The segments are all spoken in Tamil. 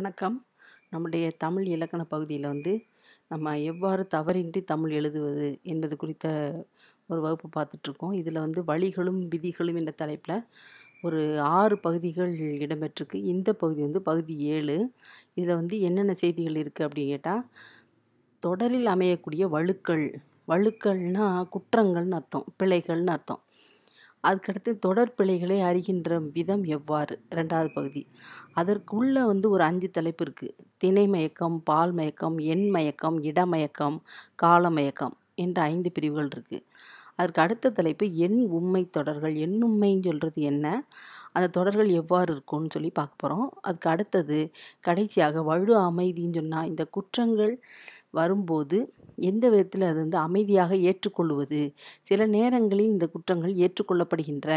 வணக்கம் நம்முடைய தமிழ் இலக்கண பகுதியில் வந்து நம்ம எவ்வாறு தவறின்றி தமிழ் எழுதுவது என்பது குறித்த ஒரு வகுப்பு பார்த்துட்ருக்கோம் இதில் வந்து வழிகளும் விதிகளும் என்ற தலைப்பில் ஒரு ஆறு பகுதிகள் இடம்பெற்றிருக்கு இந்த பகுதி வந்து பகுதி ஏழு இதில் வந்து என்னென்ன செய்திகள் இருக்குது அப்படின்னு கேட்டால் தொடரில் அமையக்கூடிய வழுக்கள் வழுக்கள்னால் குற்றங்கள்னு அர்த்தம் பிழைகள்னு அர்த்தம் அதுக்கடுத்து தொடர் பிழைகளை அறிகின்ற விதம் எவ்வாறு ரெண்டாவது பகுதி அதற்குள்ளே வந்து ஒரு அஞ்சு தலைப்பு இருக்குது திணை மயக்கம் பால் மயக்கம் எண் மயக்கம் இடமயக்கம் காலமயக்கம் என்ற ஐந்து பிரிவுகள் இருக்குது அதற்கு அடுத்த தலைப்பு எண் உண்மை தொடர்கள் எண் உண்மைன்னு சொல்கிறது என்ன அந்த தொடர்கள் எவ்வாறு இருக்கும்னு சொல்லி பார்க்க போகிறோம் அதுக்கு அடுத்தது கடைசியாக வழு அமைதின்னு சொன்னால் இந்த குற்றங்கள் வரும்போது எந்த விதத்தில் அது வந்து அமைதியாக ஏற்றுக்கொள்வது சில நேரங்களில் இந்த குற்றங்கள் ஏற்றுக்கொள்ளப்படுகின்ற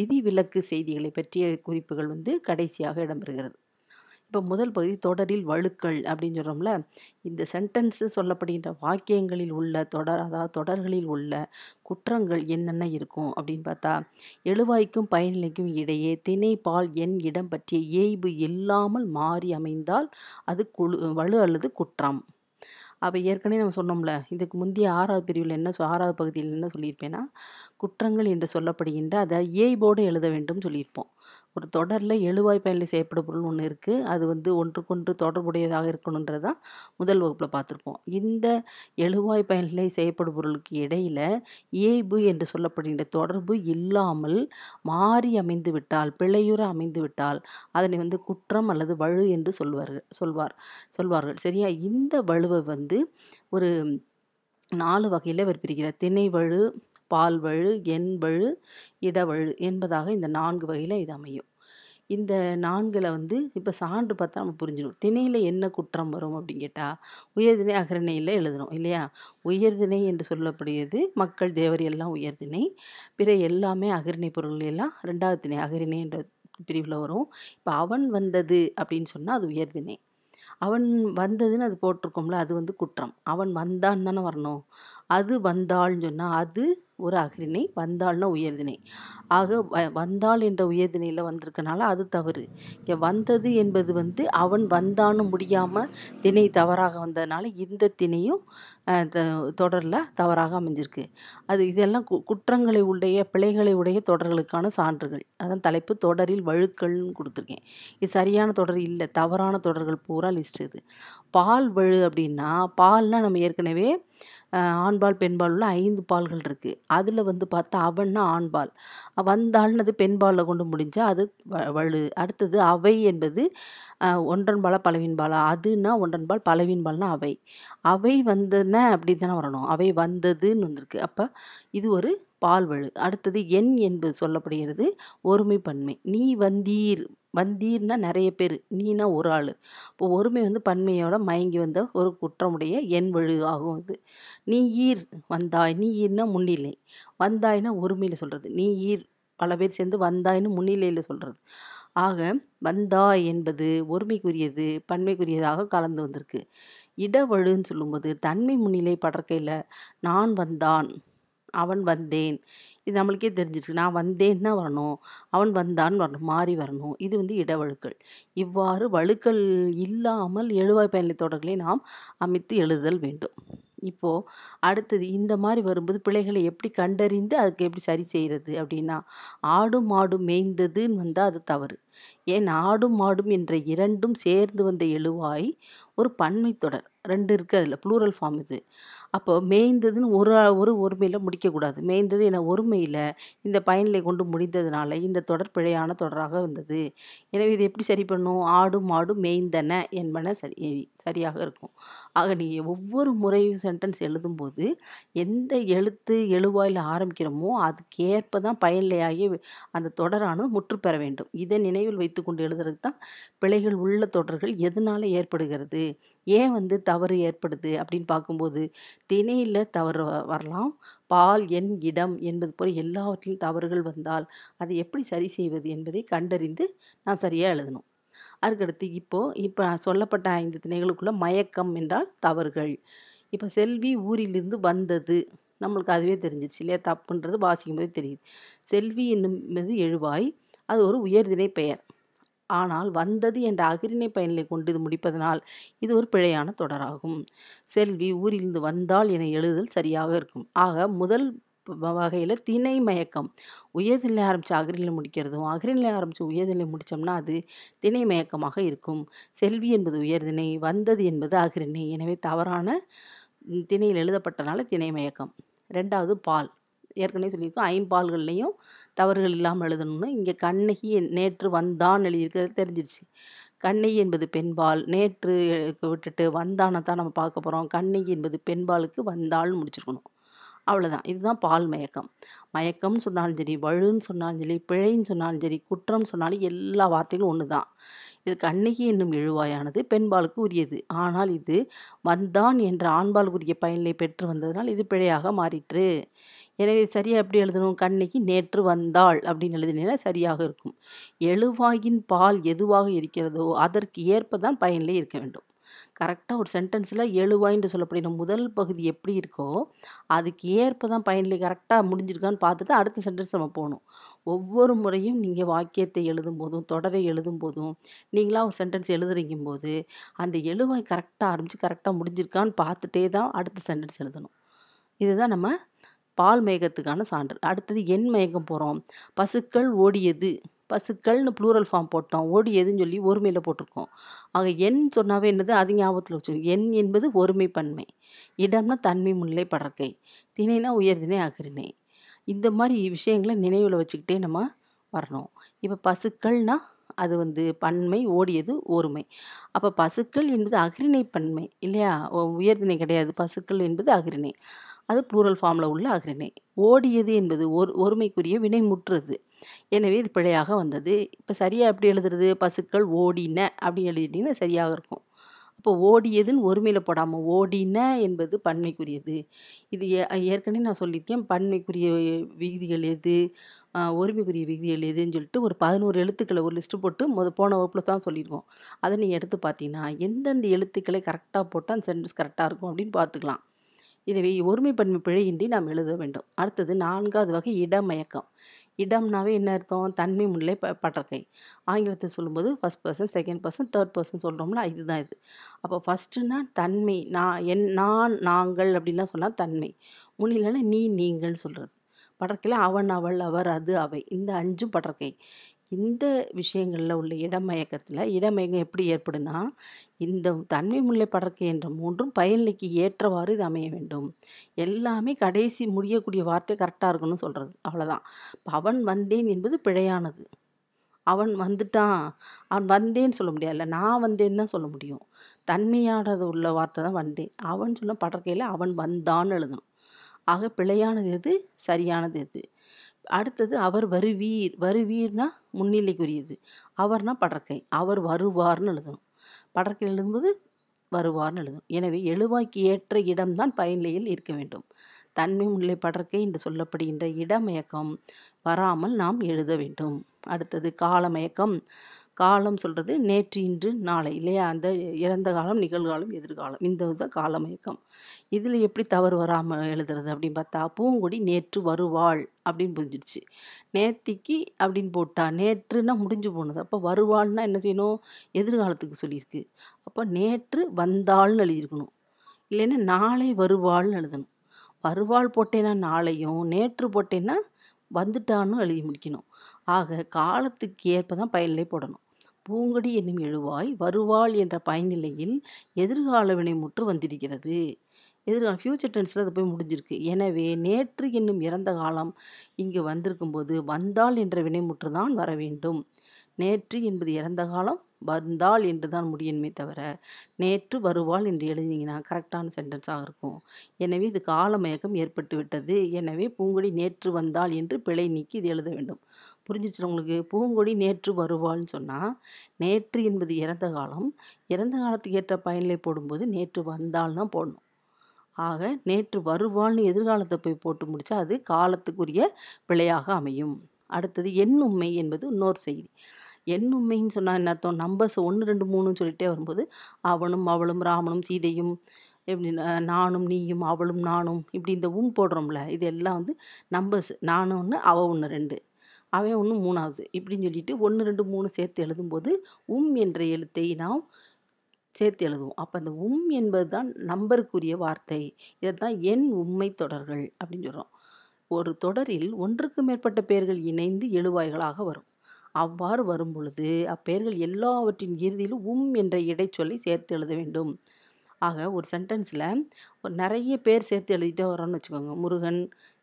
விதி விலக்கு செய்திகளை பற்றிய குறிப்புகள் வந்து கடைசியாக இடம்பெறுகிறது இப்போ முதல் பகுதி தொடரில் வழுக்கள் அப்படின்னு சொல்கிறோம்ல இந்த சென்டென்ஸு சொல்லப்படுகின்ற வாக்கியங்களில் உள்ள தொடர் அதாவது தொடர்களில் உள்ள குற்றங்கள் என்னென்ன இருக்கும் அப்படின்னு பார்த்தா எழுவாய்க்கும் பயனிலைக்கும் இடையே திணை பால் எண் இடம் பற்றிய ஏய்வு இல்லாமல் மாறி அமைந்தால் அது குழு வலு அல்லது குற்றம் அப்போ ஏற்கனவே நம்ம சொன்னோம்ல இதுக்கு முந்தைய ஆறாவது பிரிவில் என்ன ஆறாவது பகுதியில் என்ன சொல்லியிருப்பேன்னா குற்றங்கள் என்று சொல்லப்படுகின்ற அதை ஏய்போடு எழுத வேண்டும் சொல்லியிருப்போம் ஒரு தொடரில் எழுவாய் பயனில் செய்யப்பட பொருள் ஒன்று இருக்குது அது வந்து ஒன்றுக்கொன்று தொடர்புடையதாக இருக்கணுன்றது தான் முதல் வகுப்பில் பார்த்துருப்போம் இந்த எழுவாய் பயனிலை செய்யப்படும் பொருளுக்கு இடையில் ஏய்பு என்று சொல்லப்படுகின்ற தொடர்பு இல்லாமல் மாறி அமைந்து விட்டால் பிழையுற அமைந்து விட்டால் அதனை வந்து குற்றம் அல்லது வழு என்று சொல்வார்கள் சொல்வார் சொல்வார்கள் சரியா இந்த வலுவை வந்து ஒரு நாலு வகையில் அவர் பிரிக்கிறார் திணை வழு பால்வழு எண்வழு இடவழு என்பதாக இந்த நான்கு வகையில் இது அமையும் இந்த நான்கில் வந்து இப்போ சான்று பார்த்தா நம்ம புரிஞ்சிடும் திணையில் என்ன குற்றம் வரும் அப்படின்னு கேட்டால் உயர்திணை அகரணையில் எழுதணும் இல்லையா உயர்திணை என்று சொல்லப்படுகிறது மக்கள் தேவர் எல்லாம் உயர்திணை பிற எல்லாமே அகரணை பொருள் எல்லாம் ரெண்டாவது திணை அகரணை என்ற பிரிவில் வரும் இப்போ அவன் வந்தது அப்படின்னு சொன்னால் அது உயர்திணை அவன் வந்ததுன்னு அது போட்டிருக்கோம்ல அது வந்து குற்றம் அவன் வந்தான்னு தானே வரணும் அது வந்தாள்னு சொன்னால் அது ஒரு அகிரினை வந்தாள்னா உயர்தினை ஆக வந்தாள் என்ற உயர்திணையில் வந்திருக்கனால அது தவறு இங்கே வந்தது என்பது வந்து அவன் வந்தான்னு முடியாமல் திணை தவறாக வந்ததுனால இந்த திணையும் தொடரில் தவறாக அமைஞ்சிருக்கு அது இதெல்லாம் கு குற்றங்களை உடைய பிழைகளை உடைய தொடர்களுக்கான சான்றுகள் அதான் தலைப்பு தொடரில் வழுக்கள்னு கொடுத்துருக்கேன் இது சரியான தொடர் இல்லை தவறான தொடர்கள் பூரா லிஸ்ட் இது பால் வழு அப்படின்னா பால்னால் நம்ம ஏற்கனவே ஆண்பால் பெண்பால் உள்ள ஐந்து பால்கள் இருக்குது அதில் வந்து பார்த்தா அவன்னா ஆண்பால் வந்தாள்னது பெண்பாலில் கொண்டு முடிஞ்சால் அது வலு அடுத்தது அவை என்பது ஒன்றன்பாலா பலவின்பாலா அதுன்னா ஒன்றன்பால் பலவின்பால்னா அவை அவை வந்ததுன்னா அப்படி தானே வரணும் அவை வந்ததுன்னு வந்திருக்கு அப்போ இது ஒரு பால்வழு அடுத்தது எண் என்பது சொல்லப்படுகிறது ஒருமை பன்மை நீ வந்தீர் வந்தீர்னா நிறைய பேர் நீனா ஒரு ஆள் இப்போ ஒருமை வந்து பன்மையோட மயங்கி வந்த ஒரு குற்றமுடைய எண் வழு ஆகும் அது நீ ஈர் வந்தாய் நீ ஈர்னா முன்னிலை வந்தாய்னா ஒருமையில் சொல்கிறது நீ ஈர் பல பேர் சேர்ந்து வந்தாய்னு முன்னிலையில் சொல்கிறது ஆக வந்தாய் என்பது ஒருமைக்குரியது பன்மைக்குரியதாக கலந்து வந்திருக்கு இடவழுன்னு சொல்லும்போது தன்மை முன்னிலை படற்கையில் நான் வந்தான் அவன் வந்தேன் இது நம்மளுக்கே தெரிஞ்சிருக்கு நான் வந்தேன் தான் வரணும் அவன் வந்தான் வரணும் மாறி வரணும் இது வந்து இடவழுக்கள் இவ்வாறு வழுக்கள் இல்லாமல் எழுவாய் பயனிலை தொடர்களை நாம் அமைத்து எழுதல் வேண்டும் இப்போது அடுத்தது இந்த மாதிரி வரும்போது பிள்ளைகளை எப்படி கண்டறிந்து அதுக்கு எப்படி சரி செய்கிறது அப்படின்னா ஆடும் மாடும் மேய்ந்ததுன்னு வந்தால் அது தவறு ஏன் ஆடும் மாடும் என்ற இரண்டும் சேர்ந்து வந்த எழுவாய் ஒரு பன்மை தொடர் ரெண்டு இருக்குது அதில் ப்ளூரல் ஃபார்ம் இது அப்போ மேய்ந்ததுன்னு ஒரு ஒரு ஒருமையில் முடிக்கக்கூடாது மேய்ந்தது என ஒருமையில் இந்த பயனிலை கொண்டு முடிந்ததுனால இந்த தொடர் பிழையான தொடராக வந்தது எனவே இது எப்படி சரி பண்ணும் ஆடு மாடு மேய்ந்தன என்பன சரி சரியாக இருக்கும் ஆக நீங்கள் ஒவ்வொரு முறையும் சென்டென்ஸ் எழுதும்போது எந்த எழுத்து எழுவாயில் ஆரம்பிக்கிறோமோ அதுக்கேற்ப தான் பயனிலையாகி அந்த தொடரானது முற்று பெற வேண்டும் இதை நினைவில் வைத்துக்கொண்டு எழுதுறது தான் பிழைகள் உள்ள தொடர்கள் எதனால் ஏற்படுகிறது ஏன் வந்து தவறு ஏற்படுது அப்படின்னு பார்க்கும்போது திணையில் தவறு வரலாம் பால் எண் இடம் என்பது போல் எல்லாவற்றிலும் தவறுகள் வந்தால் அதை எப்படி சரி செய்வது என்பதை கண்டறிந்து நாம் சரியாக எழுதணும் அதுக்கடுத்து இப்போது இப்போ சொல்லப்பட்ட ஐந்து திணைகளுக்குள்ளே மயக்கம் என்றால் தவறுகள் இப்போ செல்வி ஊரிலிருந்து வந்தது நம்மளுக்கு அதுவே தெரிஞ்சிருச்சு இல்லையா தப்புன்றது வாசிக்கும் போதே தெரியுது செல்வி என்னும் எழுவாய் அது ஒரு உயர்தினை பெயர் ஆனால் வந்தது என்ற அகிரினை பயனிலை கொண்டு இது முடிப்பதனால் இது ஒரு பிழையான தொடராகும் செல்வி ஊரிலிருந்து வந்தால் என எழுதுதல் சரியாக இருக்கும் ஆக முதல் வகையில் திணை மயக்கம் உயர்நிலை ஆரம்பித்து அகிரநிலை முடிக்கிறதும் அகிரநிலை ஆரம்பித்து உயர்நிலை முடித்தோம்னா அது திணை மயக்கமாக இருக்கும் செல்வி என்பது உயர்திணை வந்தது என்பது அகிரிணை எனவே தவறான திணையில் எழுதப்பட்டனால திணை மயக்கம் ரெண்டாவது பால் ஏற்கனவே சொல்லியிருக்கோம் ஐம்பால்கள்லேயும் தவறுகள் இல்லாமல் எழுதணும்னு இங்கே கண்ணகி நேற்று வந்தான் எழுதியிருக்கிறது தெரிஞ்சிருச்சு கண்ணகி என்பது பெண்பால் நேற்று விட்டுட்டு வந்தானை தான் நம்ம பார்க்க போகிறோம் கண்ணகி என்பது பெண்பாலுக்கு வந்தாள்னு முடிச்சிருக்கணும் அவ்வளோதான் இதுதான் பால் மயக்கம் மயக்கம்னு சொன்னாலும் சரி வழுன்னு சொன்னாலும் சரி பிழைன்னு சொன்னாலும் சரி குற்றம் சொன்னாலும் எல்லா வார்த்தையிலும் ஒன்று தான் இது கண்ணகி என்னும் எழுவாயானது பெண்பாலுக்கு உரியது ஆனால் இது வந்தான் என்ற ஆண்பாலுக்குரிய பயனிலை பெற்று வந்ததனால் இது பிழையாக மாறிற்று எனவே சரியாக எப்படி எழுதணும் கண்ணிக்கு நேற்று வந்தாள் அப்படின்னு எழுதினேனா சரியாக இருக்கும் எழுவாயின் பால் எதுவாக இருக்கிறதோ அதற்கு ஏற்ப தான் பயனிலே இருக்க வேண்டும் கரெக்டாக ஒரு சென்டென்ஸில் எழுவாயின்னு சொல்லப்படுகிற முதல் பகுதி எப்படி இருக்கோ அதுக்கு ஏற்ப தான் பயனிலே கரெக்டாக முடிஞ்சிருக்கான்னு பார்த்துட்டு அடுத்த சென்டென்ஸ் நம்ம போகணும் ஒவ்வொரு முறையும் நீங்கள் வாக்கியத்தை எழுதும் போதும் தொடரை எழுதும் போதும் நீங்களாக ஒரு சென்டென்ஸ் எழுதுறீங்கும் போது அந்த எழுவாய் கரெக்டாக ஆரம்பித்து கரெக்டாக முடிஞ்சிருக்கான்னு பார்த்துட்டே தான் அடுத்த சென்டென்ஸ் எழுதணும் இதுதான் நம்ம பால் மேகத்துக்கான சான்று அடுத்தது எண் மேகம் போகிறோம் பசுக்கள் ஓடியது பசுக்கள்னு ப்ளூரல் ஃபார்ம் போட்டோம் ஓடியதுன்னு சொல்லி ஒருமையில் போட்டிருக்கோம் ஆக எண் சொன்னாவே என்னது அது ஞாபகத்தில் வச்சு எண் என்பது ஒருமை பன்மை இடம்னா தன்மை முன்னிலை படற்கை திணைனா உயர்தினை அகிரினை இந்த மாதிரி விஷயங்களை நினைவில் வச்சுக்கிட்டே நம்ம வரணும் இப்போ பசுக்கள்னால் அது வந்து பன்மை ஓடியது ஒருமை அப்போ பசுக்கள் என்பது அகிரிணை பன்மை இல்லையா உயர்தினை கிடையாது பசுக்கள் என்பது அகிரிணை அது ப்ளூரல் ஃபார்மில் உள்ள அகிரினை ஓடியது என்பது ஒரு ஒருமைக்குரிய வினை முற்றுது எனவே இது பிழையாக வந்தது இப்போ சரியாக எப்படி எழுதுறது பசுக்கள் ஓடின அப்படின்னு எழுதிட்டிங்கன்னா சரியாக இருக்கும் இப்போ ஓடியதுன்னு ஒருமையில் போடாமல் ஓடின என்பது பன்மைக்குரியது இது ஏற்கனவே நான் சொல்லியிருக்கேன் பன்மைக்குரிய விகுதிகள் எது ஒருமைக்குரிய விகுதிகள் எதுன்னு சொல்லிட்டு ஒரு பதினோரு எழுத்துக்களை ஒரு லிஸ்ட்டு போட்டு முத போன வகுப்பில் தான் சொல்லியிருக்கோம் அதை நீங்கள் எடுத்து பார்த்தீங்கன்னா எந்தெந்த எழுத்துக்களை கரெக்டாக போட்டால் அந்த சென்டென்ஸ் கரெக்டாக இருக்கும் அப்படின்னு பார்த்துக்கலாம் எனவே ஒருமைப்பன்மை பிழையின்றி நாம் எழுத வேண்டும் அடுத்தது நான்காவது வகை இடமயக்கம் இடம்னாவே என்ன அர்த்தம் தன்மை முல்லை ப பட்டர்க்கை ஆங்கிலத்தை சொல்லும்போது first person second person third person சொல்கிறோம்ல இதுதான் இது அப்போ ஃபஸ்ட்டுனா தன்மை நான் என் நான் நாங்கள் அப்படின்லாம் சொன்னால் தன்மை முன்னிலைன்னா நீ நீங்கள்னு சொல்கிறது பட்டர்க்கையில் அவன் அவள் அவர் அது அவை இந்த அஞ்சும் பட்டர்க்கை இந்த விஷயங்களில் உள்ள இடமயக்கத்தில் இடமயக்கம் எப்படி ஏற்படுனா இந்த தன்மை முல்லை படற்கு என்ற மூன்றும் பயனிலைக்கு ஏற்றவாறு இது அமைய வேண்டும் எல்லாமே கடைசி முடியக்கூடிய வார்த்தை கரெக்டாக இருக்கணும்னு சொல்கிறது அவ்வளோதான் அவன் வந்தேன் என்பது பிழையானது அவன் வந்துட்டான் அவன் வந்தேன்னு சொல்ல முடியாதுல்ல நான் வந்தேன்னு தான் சொல்ல முடியும் தன்மையானது உள்ள வார்த்தை தான் வந்தேன் அவன் சொன்ன படற்கையில் அவன் வந்தான்னு எழுதணும் ஆக பிழையானது எது சரியானது எது அடுத்தது அவர் வருவீர் வருவீர்னா முன்னிலைக்குரியது அவர்னா படற்கை அவர் வருவார்னு எழுதணும் படற்கை எழுதும்போது வருவார்னு எழுதணும் எனவே எழுவாய்க்கு ஏற்ற இடம்தான் பயனிலையில் இருக்க வேண்டும் தன்மை முல்லை படற்கை என்று சொல்லப்படுகின்ற இடமயக்கம் வராமல் நாம் எழுத வேண்டும் அடுத்தது காலமயக்கம் காலம் சொல்கிறது நேற்று இன்று நாளை இல்லையா அந்த இறந்த காலம் நிகழ்காலம் எதிர்காலம் இந்த இதுதான் காலமயக்கம் இதில் எப்படி தவறு வராமல் எழுதுறது அப்படின்னு பார்த்தா பூங்கொடி நேற்று வருவாள் அப்படின்னு புரிஞ்சிடுச்சு நேத்திக்கு அப்படின்னு போட்டா நேற்றுன்னா முடிஞ்சு போனது அப்போ வருவாள்னா என்ன செய்யணும் எதிர்காலத்துக்கு சொல்லியிருக்கு அப்போ நேற்று வந்தாள்னு எழுதியிருக்கணும் இல்லைன்னா நாளை வருவாள்னு எழுதணும் வருவாள் போட்டேன்னா நாளையும் நேற்று போட்டேன்னா வந்துட்டான்னு எழுதி முடிக்கணும் ஆக காலத்துக்கு ஏற்ப தான் பயனிலே போடணும் பூங்கொடி என்னும் எழுவாய் வருவாள் என்ற பயனிலையில் எதிர்கால வினை முற்று வந்திருக்கிறது எதிர்கால ஃப்யூச்சர் டென்ஸில் அது போய் முடிஞ்சிருக்கு எனவே நேற்று என்னும் இறந்த காலம் இங்கு வந்திருக்கும்போது வந்தாள் என்ற வினைமுற்று தான் வர வேண்டும் நேற்று என்பது இறந்த காலம் வந்தால் என்று தான் முடியுமே தவிர நேற்று வருவாள் என்று எழுதினீங்கன்னா கரெக்டான சென்டென்ஸாக இருக்கும் எனவே இது காலமயக்கம் ஏற்பட்டு விட்டது எனவே பூங்கொடி நேற்று வந்தால் என்று பிழை நீக்கி இது எழுத வேண்டும் புரிஞ்சிச்சு உங்களுக்கு பூங்கொடி நேற்று வருவாள்னு சொன்னால் நேற்று என்பது இறந்த காலம் இறந்த காலத்துக்கு ஏற்ற பயனிலை போடும்போது நேற்று வந்தால் தான் போடணும் ஆக நேற்று வருவாள்னு எதிர்காலத்தை போய் போட்டு முடித்தா அது காலத்துக்குரிய பிழையாக அமையும் அடுத்தது உண்மை என்பது இன்னொரு செய்தி உண்மைன்னு சொன்னால் என்ன அர்த்தம் நம்பர்ஸ் ஒன்று ரெண்டு மூணுன்னு சொல்லிகிட்டே வரும்போது அவனும் அவளும் ராமனும் சீதையும் எப்படி நானும் நீயும் அவளும் நானும் இப்படி இந்த உம் போடுறோம்ல இது எல்லாம் வந்து நம்பர்ஸ் நானும் ஒன்று அவள் ஒன்று ரெண்டு அவன் ஒன்று மூணாவது இப்படின்னு சொல்லிட்டு ஒன்று ரெண்டு மூணு சேர்த்து எழுதும்போது உம் என்ற எழுத்தை நாம் சேர்த்து எழுதுவோம் அப்போ அந்த உம் என்பது தான் நம்பருக்குரிய வார்த்தை இதை தான் என் உண்மை தொடர்கள் அப்படின்னு சொல்கிறோம் ஒரு தொடரில் ஒன்றுக்கு மேற்பட்ட பெயர்கள் இணைந்து எழுவாய்களாக வரும் அவ்வாறு வரும்பொழுது அப்பெயர்கள் எல்லாவற்றின் இறுதியிலும் உம் என்ற இடைச்சொல்லை சேர்த்து எழுத வேண்டும் ஆக ஒரு சென்டென்ஸில் நிறைய பேர் சேர்த்து எழுதிட்டே வரோன்னு வச்சுக்கோங்க முருகன்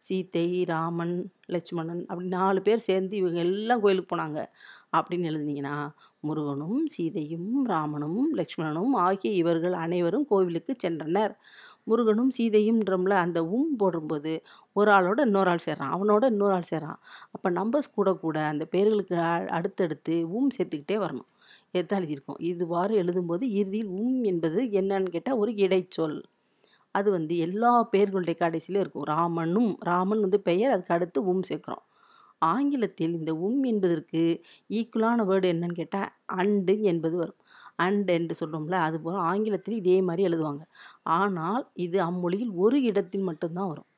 சீத்தை ராமன் லட்சுமணன் அப்படி நாலு பேர் சேர்ந்து இவங்க எல்லாம் கோயிலுக்கு போனாங்க அப்படின்னு எழுதுனீங்கன்னா முருகனும் சீதையும் ராமனும் லக்ஷ்மணனும் ஆகிய இவர்கள் அனைவரும் கோவிலுக்கு சென்றனர் முருகனும் சீதையும்ன்றம்ல அந்த உம் போடும்போது ஒரு ஆளோட இன்னொரு ஆள் சேர்றான் அவனோட இன்னொரு ஆள் சேர்றான் அப்போ நம்பர்ஸ் கூட கூட அந்த பேர்களுக்கு அடுத்தடுத்து உம் சேர்த்துக்கிட்டே வரணும் எத்தான் எழுதியிருக்கோம் இதுவாறு எழுதும்போது இறுதியில் உம் என்பது என்னன்னு கேட்டால் ஒரு இடைச்சொல் அது வந்து எல்லா பேர்களுடைய கடைசியிலும் இருக்கும் ராமனும் ராமன் வந்து பெயர் அதுக்கு அடுத்து உம் சேர்க்குறோம் ஆங்கிலத்தில் இந்த உம் என்பதற்கு ஈக்குவலான வேர்டு என்னன்னு கேட்டால் அண்டு என்பது வரும் அண்ட் என்று சொல்கிறோம்ல அதுபோல் ஆங்கிலத்தில் இதே மாதிரி எழுதுவாங்க ஆனால் இது அம்மொழியில் ஒரு இடத்தில் மட்டும்தான் வரும்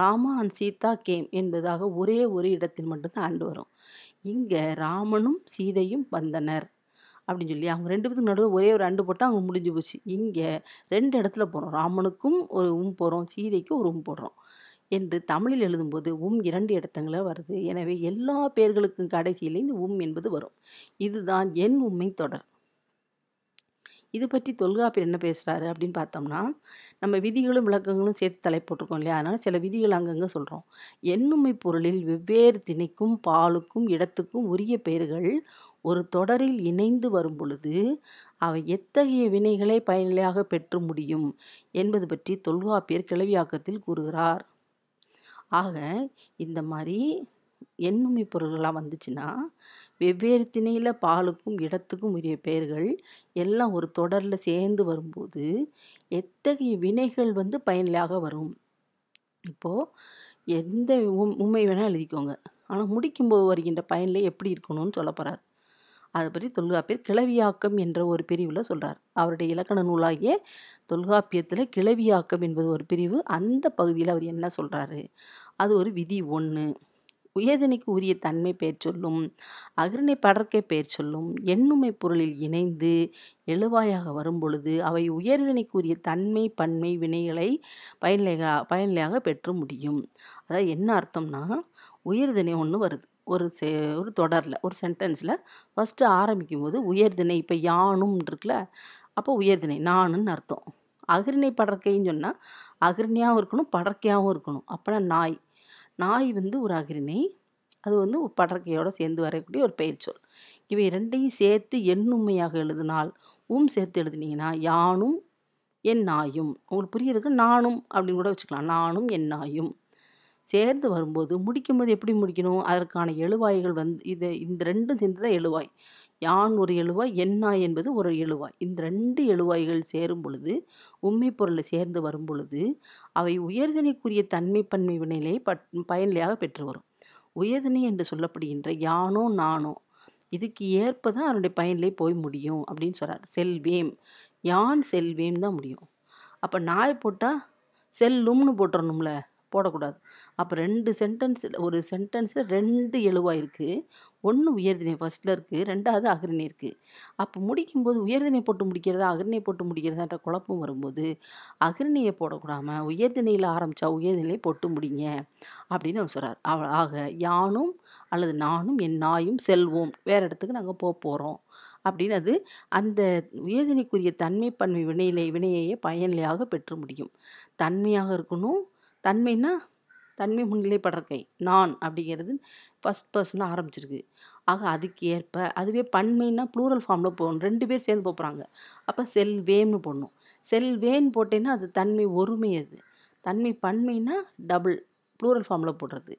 ராமா அண்ட் சீதா கேம் என்பதாக ஒரே ஒரு இடத்தில் மட்டும்தான் அண்டு வரும் இங்கே ராமனும் சீதையும் வந்தனர் அப்படின்னு சொல்லி அவங்க ரெண்டு பேருக்கு நடுவில் ஒரே ஒரு அண்டு போட்டால் அவங்க முடிஞ்சு போச்சு இங்கே ரெண்டு இடத்துல போகிறோம் ராமனுக்கும் ஒரு உம் போகிறோம் சீதைக்கும் ஒரு உம் போடுறோம் என்று தமிழில் எழுதும்போது உம் இரண்டு இடத்துங்கள வருது எனவே எல்லா பேர்களுக்கும் கடைசியிலேயும் இந்த உம் என்பது வரும் இதுதான் என் உண்மை தொடர் இது பற்றி தொல்காப்பியர் என்ன பேசுகிறாரு அப்படின்னு பார்த்தோம்னா நம்ம விதிகளும் விளக்கங்களும் சேர்த்து தலை போட்டிருக்கோம் இல்லையா அதனால் சில விதிகள் அங்கங்கே சொல்கிறோம் எண்ணுமை பொருளில் வெவ்வேறு திணைக்கும் பாலுக்கும் இடத்துக்கும் உரிய பெயர்கள் ஒரு தொடரில் இணைந்து வரும் பொழுது அவை எத்தகைய வினைகளை பயனிலையாக பெற்று முடியும் என்பது பற்றி தொல்காப்பியர் கிளவியாக்கத்தில் கூறுகிறார் ஆக இந்த மாதிரி எண்ணுமை பொருள்களாக வந்துச்சுன்னா வெவ்வேறு திணையில் பாலுக்கும் இடத்துக்கும் உரிய பெயர்கள் எல்லாம் ஒரு தொடரில் சேர்ந்து வரும்போது எத்தகைய வினைகள் வந்து பயனிலாக வரும் இப்போது எந்த உண்மை வேணால் எழுதிக்கோங்க ஆனால் முடிக்கும்போது வருகின்ற பயனில் எப்படி இருக்கணும்னு சொல்ல போகிறார் அதை பற்றி தொல்காப்பியர் கிளவியாக்கம் என்ற ஒரு பிரிவில் சொல்கிறார் அவருடைய இலக்கண நூலாகிய தொல்காப்பியத்தில் கிளவியாக்கம் என்பது ஒரு பிரிவு அந்த பகுதியில் அவர் என்ன சொல்கிறாரு அது ஒரு விதி ஒன்று உயதனைக்கு உரிய தன்மை பெயர் சொல்லும் அகரணை படற்கை பெயர் சொல்லும் எண்ணுமை பொருளில் இணைந்து எழுவாயாக வரும்பொழுது அவை உயர்தனைக்கு உரிய தன்மை பன்மை வினைகளை பயனிலையாக பயனிலையாக பெற்று முடியும் அதாவது என்ன அர்த்தம்னா உயர்தினை ஒன்று வருது ஒரு செ ஒரு தொடரில் ஒரு சென்டென்ஸில் ஃபஸ்ட்டு ஆரம்பிக்கும் போது உயர்தினை இப்போ யானும் இருக்குல்ல அப்போ உயர்தினை நானுன்னு அர்த்தம் அகிரிணை படற்கைன்னு சொன்னால் அகிரணியாகவும் இருக்கணும் படற்கையாகவும் இருக்கணும் அப்போனா நாய் நாய் வந்து ஒரு அகிரினை அது வந்து படற்கையோடு சேர்ந்து வரக்கூடிய ஒரு பெயர் சொல் இவை ரெண்டையும் சேர்த்து எண்ணுமையாக எழுதினால் உம் சேர்த்து எழுதினீங்கன்னா யானும் என் நாயும் உங்களுக்கு புரியுறதுக்கு நானும் அப்படின்னு கூட வச்சுக்கலாம் நானும் என் நாயும் சேர்ந்து வரும்போது முடிக்கும்போது எப்படி முடிக்கணும் அதற்கான எழுவாய்கள் வந்து இது இந்த ரெண்டும் சேர்ந்து தான் எழுவாய் யான் ஒரு எழுவாய் என்னாய் என்பது ஒரு எழுவாய் இந்த ரெண்டு எழுவாய்கள் சேரும் பொழுது உண்மை பொருளை சேர்ந்து வரும் பொழுது அவை உயர்தனைக்குரிய தன்மை பன்மை வினையிலே பட் பயனிலையாக பெற்று வரும் உயர்தனை என்று சொல்லப்படுகின்ற யானோ நானோ இதுக்கு ஏற்ப தான் அதனுடைய பயனிலே போய் முடியும் அப்படின்னு சொல்கிறார் செல்வேம் யான் செல்வேம் தான் முடியும் அப்போ நாய் போட்டால் செல்லும்னு போட்டுறணும்ல போடக்கூடாது அப்போ ரெண்டு சென்டென்ஸில் ஒரு சென்டென்ஸில் ரெண்டு எழுவாக இருக்குது ஒன்று உயர்தினை ஃபஸ்ட்டில் இருக்குது ரெண்டாவது அகரிணை இருக்குது அப்போ முடிக்கும்போது உயர்தினை போட்டு முடிக்கிறதா அகரிணை போட்டு முடிக்கிறதான்ற குழப்பம் வரும்போது அகரிணையை போடக்கூடாமல் உயர்தினையில் ஆரம்பித்தா உயர்தினை போட்டு முடிங்க அப்படின்னு அவர் சொல்கிறார் ஆக யானும் அல்லது நானும் என் நாயும் செல்வோம் வேறு இடத்துக்கு நாங்கள் போக போகிறோம் அப்படின்னு அது அந்த உயர்தினைக்குரிய தன்மை பன்மை வினையிலே வினையையே பயனிலையாக பெற்று முடியும் தன்மையாக இருக்கணும் தன்மைனா தன்மை முன்னிலைப்படுறக்கை நான் அப்படிங்கிறது ஃபஸ்ட் பர்சனில் ஆரம்பிச்சிருக்கு ஆக அதுக்கு ஏற்ப அதுவே பன்மைன்னா ப்ளூரல் ஃபார்மில் போகணும் ரெண்டு பேர் சேர்ந்து போகிறாங்க அப்போ செல்வேன்னு போடணும் செல்வேன்னு போட்டேன்னா அது தன்மை ஒருமை அது தன்மை பண்மைனா டபுள் ப்ளூரல் ஃபார்மில் போடுறது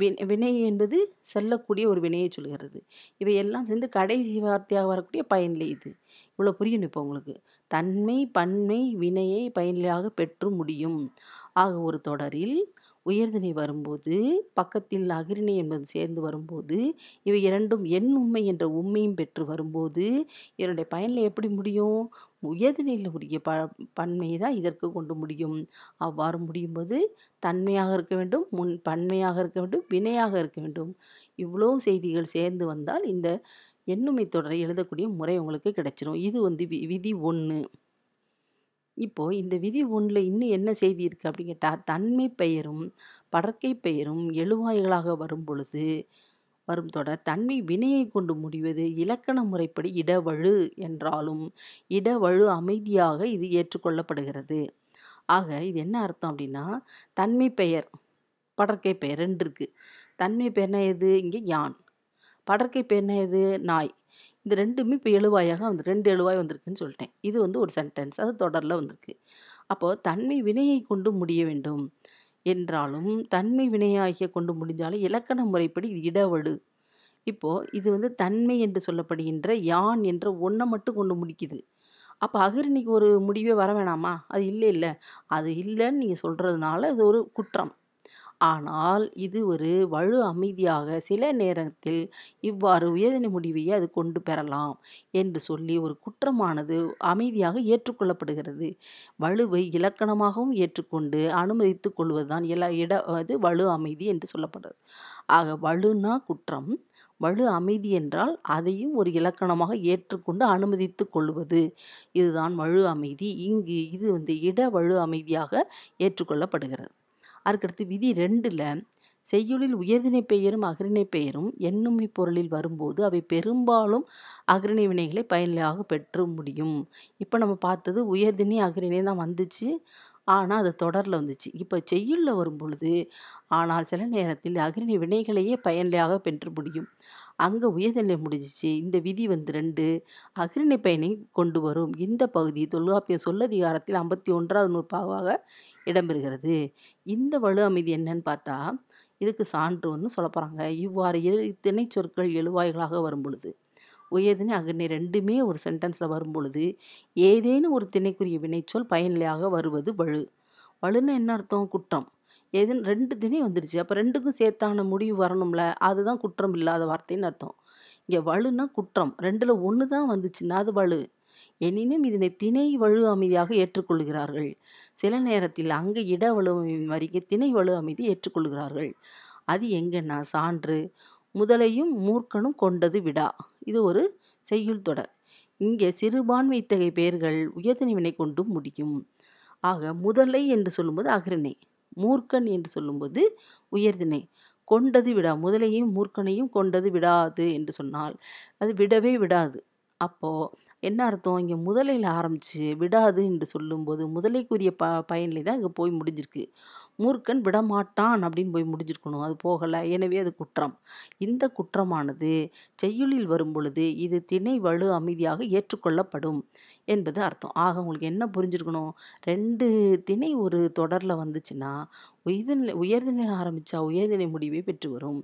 வின் வினை என்பது செல்லக்கூடிய ஒரு வினையை சொல்கிறது இவை எல்லாம் சேர்ந்து கடைசி வார்த்தையாக வரக்கூடிய பயனிலை இது இவ்வளோ புரியணும் இப்போ உங்களுக்கு தன்மை பன்மை வினையை பயனிலையாக பெற்று முடியும் ஆக ஒரு தொடரில் உயர்திணை வரும்போது பக்கத்தில் அகிரிணை என்பதும் சேர்ந்து வரும்போது இவை இரண்டும் என் உண்மை என்ற உண்மையும் பெற்று வரும்போது இவருடைய பயனில் எப்படி முடியும் உயர்திணையில் உரிய ப பன்மையை தான் இதற்கு கொண்டு முடியும் அவ்வாறு முடியும்போது தன்மையாக இருக்க வேண்டும் முன் பன்மையாக இருக்க வேண்டும் வினையாக இருக்க வேண்டும் இவ்வளோ செய்திகள் சேர்ந்து வந்தால் இந்த எண்ணுமை தொடரை எழுதக்கூடிய முறை உங்களுக்கு கிடைச்சிடும் இது வந்து வி விதி ஒன்று இப்போது இந்த விதி ஒன்றில் இன்னும் என்ன செய்தி இருக்குது அப்படின்னு கேட்டால் தன்மை பெயரும் படற்கை பெயரும் எழுவாய்களாக வரும் பொழுது வரும் தொடர் தன்மை வினையை கொண்டு முடிவது இலக்கண முறைப்படி இடவழு என்றாலும் இடவழு அமைதியாக இது ஏற்றுக்கொள்ளப்படுகிறது ஆக இது என்ன அர்த்தம் அப்படின்னா தன்மை பெயர் படற்கை பெயர் ரெண்டு இருக்குது தன்மை பெயர்னா எது இங்கே யான் படற்கை பெயர்னா எது நாய் இந்த ரெண்டுமே இப்போ எழுவாயாக வந்து ரெண்டு எழுவாய் வந்திருக்குன்னு சொல்லிட்டேன் இது வந்து ஒரு சென்டென்ஸ் அது தொடரில் வந்திருக்கு அப்போது தன்மை வினையை கொண்டு முடிய வேண்டும் என்றாலும் தன்மை வினையாகிய கொண்டு முடிஞ்சாலும் இலக்கண முறைப்படி இது இடவடு இப்போது இது வந்து தன்மை என்று சொல்லப்படுகின்ற யான் என்ற ஒன்றை மட்டும் கொண்டு முடிக்குது அப்போ அகரிணிக்கு ஒரு முடிவே வர வேணாமா அது இல்லை இல்லை அது இல்லைன்னு நீங்கள் சொல்கிறதுனால அது ஒரு குற்றம் ஆனால் இது ஒரு வலு அமைதியாக சில நேரத்தில் இவ்வாறு உயர்நிலை முடிவையே அது கொண்டு பெறலாம் என்று சொல்லி ஒரு குற்றமானது அமைதியாக ஏற்றுக்கொள்ளப்படுகிறது வலுவை இலக்கணமாகவும் ஏற்றுக்கொண்டு அனுமதித்து கொள்வதுதான் இல இட அது வலு அமைதி என்று சொல்லப்படுது ஆக வலுனா குற்றம் வலு அமைதி என்றால் அதையும் ஒரு இலக்கணமாக ஏற்றுக்கொண்டு அனுமதித்து கொள்வது இதுதான் வலு அமைதி இங்கு இது வந்து இட வலு அமைதியாக ஏற்றுக்கொள்ளப்படுகிறது அதுக்கடுத்து விதி ரெண்டில் செய்யுளில் உயர்தினை பெயரும் அகரிணை பெயரும் எண்ணுமை பொருளில் வரும்போது அவை பெரும்பாலும் அகரிணை வினைகளை பயனிலாக பெற்று முடியும் இப்போ நம்ம பார்த்தது உயர்தினி அகரிணை தான் வந்துச்சு ஆனால் அது தொடரில் வந்துச்சு இப்போ செய்யுளில் வரும்பொழுது ஆனால் சில நேரத்தில் அகரிணை வினைகளையே பயனிலையாக பெற்று முடியும் அங்கே உயர்நிலை முடிஞ்சிச்சு இந்த விதி வந்து ரெண்டு அகிரணை பயனை கொண்டு வரும் இந்த பகுதி தொல்காப்பிய சொல்லதிகாரத்தில் ஐம்பத்தி ஒன்றாவது நூற்பாவாக இடம்பெறுகிறது இந்த வலு அமைதி என்னன்னு பார்த்தா இதுக்கு சான்று வந்து சொல்ல போகிறாங்க இவ்வாறு இத்தனை சொற்கள் எழுவாய்களாக வரும் பொழுது உயர்தினை அகர்ணை ரெண்டுமே ஒரு சென்டென்ஸில் வரும் பொழுது ஏதேனும் ஒரு திணைக்குரிய வினைச்சொல் பயனிலையாக வருவது வலு வலுன்னு என்ன அர்த்தம் குற்றம் எது ரெண்டு திணை வந்துடுச்சு அப்போ ரெண்டுக்கும் சேர்த்தான முடிவு வரணும்ல அதுதான் குற்றம் இல்லாத வார்த்தைன்னு அர்த்தம் இங்கே வலுன்னா குற்றம் ரெண்டில் ஒன்று தான் வந்துச்சுன்னா அது வலு எனினும் இதனை திணை வலு அமைதியாக ஏற்றுக்கொள்கிறார்கள் சில நேரத்தில் அங்கே இட வலு வரைக்கும் திணை வலு அமைதி ஏற்றுக்கொள்கிறார்கள் அது எங்கன்னா சான்று முதலையும் மூர்க்கனும் கொண்டது விடா இது ஒரு செய்யுள் தொடர் இங்கே சிறுபான்மை இத்தகைய பெயர்கள் உயர்தனிவினை கொண்டும் முடியும் ஆக முதலை என்று சொல்லும்போது அகிரணை மூர்க்கன் என்று சொல்லும்போது உயர்திணை கொண்டது விடா முதலையும் மூர்க்கனையும் கொண்டது விடாது என்று சொன்னால் அது விடவே விடாது அப்போது என்ன அர்த்தம் இங்கே முதலையில் ஆரம்பித்து விடாது என்று சொல்லும்போது முதலைக்குரிய ப பயனிலே தான் இங்கே போய் முடிஞ்சிருக்கு மூர்க்கன் விடமாட்டான் அப்படின்னு போய் முடிஞ்சிருக்கணும் அது போகலை எனவே அது குற்றம் இந்த குற்றமானது செய்யுளில் வரும் பொழுது இது திணை வலு அமைதியாக ஏற்றுக்கொள்ளப்படும் என்பது அர்த்தம் ஆக உங்களுக்கு என்ன புரிஞ்சிருக்கணும் ரெண்டு திணை ஒரு தொடரில் வந்துச்சுன்னா உயர்நிலை உயர்நிலை ஆரம்பித்தா உயர்நிலை முடிவே பெற்று வரும்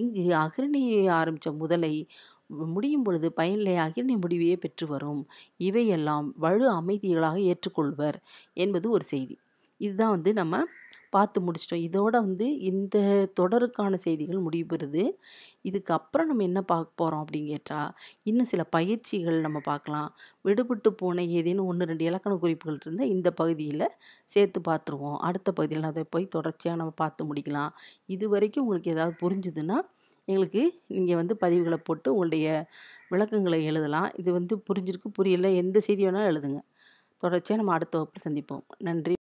இங்கு அகிரணியை ஆரம்பித்த முதலை முடியும் பொழுது பயனிலை அகிரணி முடிவையே பெற்று வரும் இவையெல்லாம் வலு அமைதிகளாக ஏற்றுக்கொள்வர் என்பது ஒரு செய்தி இதுதான் வந்து நம்ம பார்த்து முடிச்சிட்டோம் இதோட வந்து இந்த தொடருக்கான செய்திகள் முடிவு பெறுது இதுக்கப்புறம் நம்ம என்ன பார்க்க போகிறோம் அப்படின்னு கேட்டால் இன்னும் சில பயிற்சிகள் நம்ம பார்க்கலாம் விடுபட்டு போன ஏதேனும் ஒன்று ரெண்டு இலக்கண குறிப்புகள் இருந்தால் இந்த பகுதியில் சேர்த்து பார்த்துருவோம் அடுத்த பகுதியில் அதை போய் தொடர்ச்சியாக நம்ம பார்த்து முடிக்கலாம் இது வரைக்கும் உங்களுக்கு ஏதாவது புரிஞ்சுதுன்னா எங்களுக்கு நீங்கள் வந்து பதிவுகளை போட்டு உங்களுடைய விளக்கங்களை எழுதலாம் இது வந்து புரிஞ்சிருக்கு புரியல எந்த செய்தி வேணாலும் எழுதுங்க தொடர்ச்சியாக நம்ம அடுத்த வகுப்பில் சந்திப்போம் நன்றி